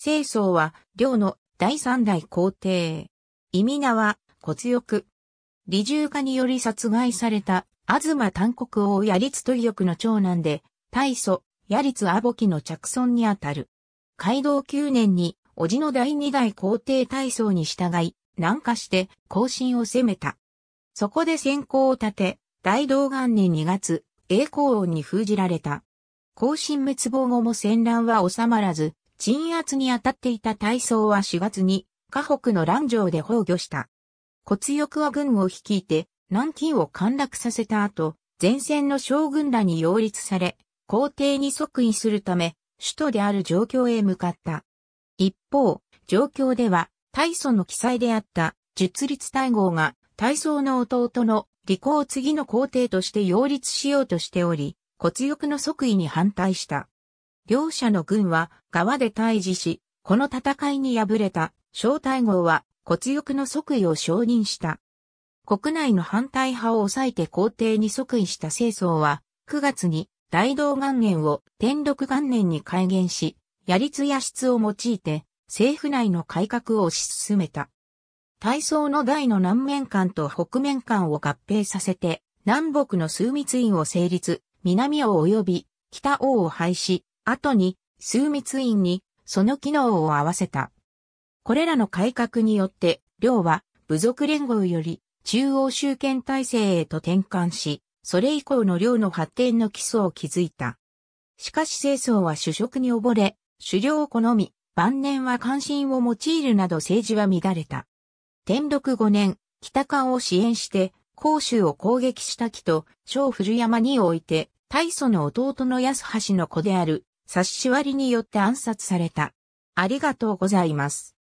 清宗は、領の第三代皇帝。意味名は、骨欲。理重化により殺害された、東丹国王槍津豊欲の長男で、大祖、りつあぼきの着村にあたる。街道9年に、叔父の第二代皇帝大宗に従い、南下して行進を攻めた。そこで先行を立て、大道元年2月、栄光王に封じられた。行進滅亡後も戦乱は収まらず、鎮圧に当たっていた大層は4月に、河北の乱城で崩御した。骨翼は軍を率いて、南京を陥落させた後、前線の将軍らに擁立され、皇帝に即位するため、首都である状況へ向かった。一方、状況では、大祖の記載であった、術立大号が、大層の弟の李光を次の皇帝として擁立しようとしており、骨翼の即位に反対した。両者の軍は側で退治し、この戦いに敗れた小太号は骨欲の即位を承認した。国内の反対派を抑えて皇帝に即位した清宗は、9月に大道元年を天禄元年に改元し、やりつや質を用いて政府内の改革を推し進めた。大宋の大の南面間と北面間を合併させて、南北の枢密院を成立、南王及び北王を廃止、後に枢密院にその機能を合わせた。これらの改革によって、領は部族連合より中央集権体制へと転換し、それ以降の領の発展の基礎を築いた。しかし清掃は主食に溺れ、狩猟を好み、晩年は関心を用いるなど政治は乱れた。天禄5年、北関を支援して、甲州を攻撃した木と、小古山において、大祖の弟の安橋の子である、差し割りによって暗殺された。ありがとうございます。